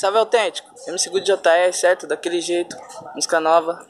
Salve Autêntico, MC Good JR, certo? Daquele jeito, música nova,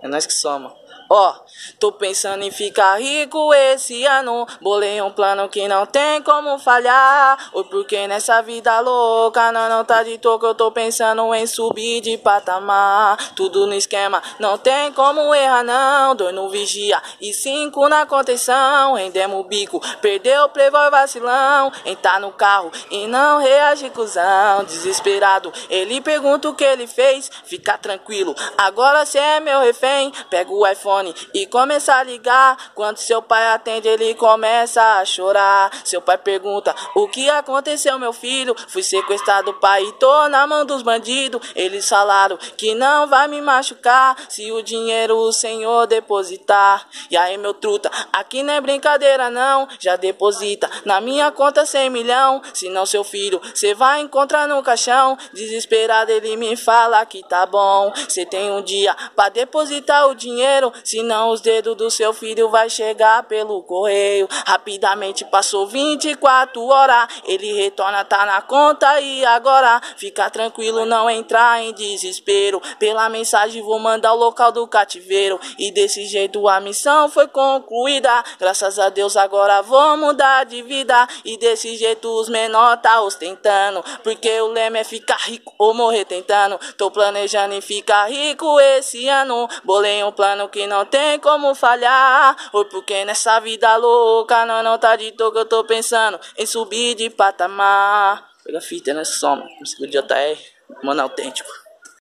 é nós que soma. Ó, oh, tô pensando em ficar rico esse ano. Bolei um plano que não tem como falhar. Ou porque nessa vida louca, não, não tá de toco. Eu tô pensando em subir de patamar. Tudo no esquema, não tem como errar, não. Dois no vigia e cinco na contenção. Rendemos o bico, perdeu o playboy vacilão. Entrar no carro e não reagir, cuzão. Desesperado, ele pergunta o que ele fez. Fica tranquilo, agora cê é meu refém. Pega o iPhone telefone e começa a ligar. Quando seu pai atende, ele começa a chorar. Seu pai pergunta: O que aconteceu, meu filho? Fui sequestrado, pai, e tô na mão dos bandidos. Eles falaram que não vai me machucar se o dinheiro o senhor depositar. E aí, meu truta, aqui não é brincadeira, não. Já deposita na minha conta 100 milhão. Senão, seu filho, cê vai encontrar no caixão. Desesperado, ele me fala que tá bom. Cê tem um dia pra depositar o dinheiro senão os dedos do seu filho vai chegar pelo correio. Rapidamente passou 24 horas, ele retorna, tá na conta e agora fica tranquilo, não entrar em desespero. Pela mensagem vou mandar o local do cativeiro e desse jeito a missão foi concluída. Graças a Deus agora vou mudar de vida e desse jeito os menor tá ostentando, porque o lema é ficar rico ou morrer tentando. Tô planejando em ficar rico esse ano, bolei um plano que não não tem como falhar. Ou porque nessa vida louca não é não tá de toca, eu tô pensando em subir de patamar. Pega a fita, né? Soma. Música de JR, mano autêntico.